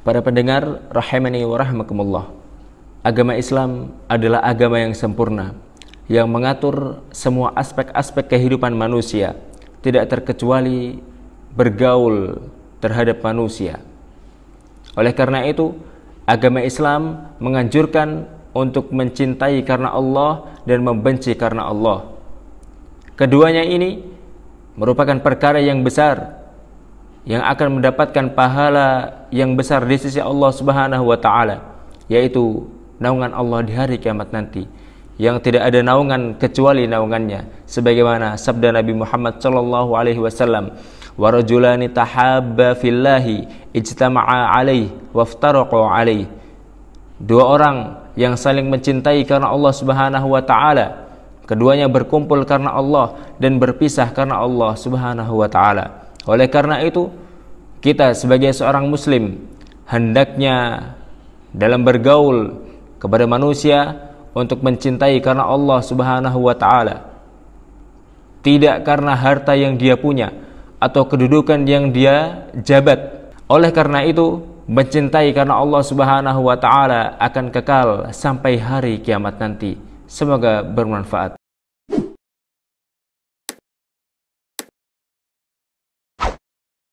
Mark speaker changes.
Speaker 1: Para pendengar rahimani wa rahmakumullah. Agama Islam adalah agama yang sempurna yang mengatur semua aspek-aspek kehidupan manusia, tidak terkecuali bergaul terhadap manusia. Oleh karena itu, agama Islam menganjurkan untuk mencintai karena Allah dan membenci karena Allah. Keduanya ini merupakan perkara yang besar yang akan mendapatkan pahala yang besar di sisi Allah Subhanahu wa taala yaitu naungan Allah di hari kiamat nanti yang tidak ada naungan kecuali naungannya sebagaimana sabda Nabi Muhammad sallallahu alaihi wasallam warajulani tahabba fillahi ijtama'a alaih waftaraqa alaih dua orang yang saling mencintai karena Allah Subhanahu wa taala keduanya berkumpul karena Allah dan berpisah karena Allah Subhanahu wa taala oleh karena itu, kita sebagai seorang muslim hendaknya dalam bergaul kepada manusia untuk mencintai karena Allah Subhanahu wa taala. Tidak karena harta yang dia punya atau kedudukan yang dia jabat. Oleh karena itu, mencintai karena Allah Subhanahu wa taala akan kekal sampai hari kiamat nanti. Semoga bermanfaat.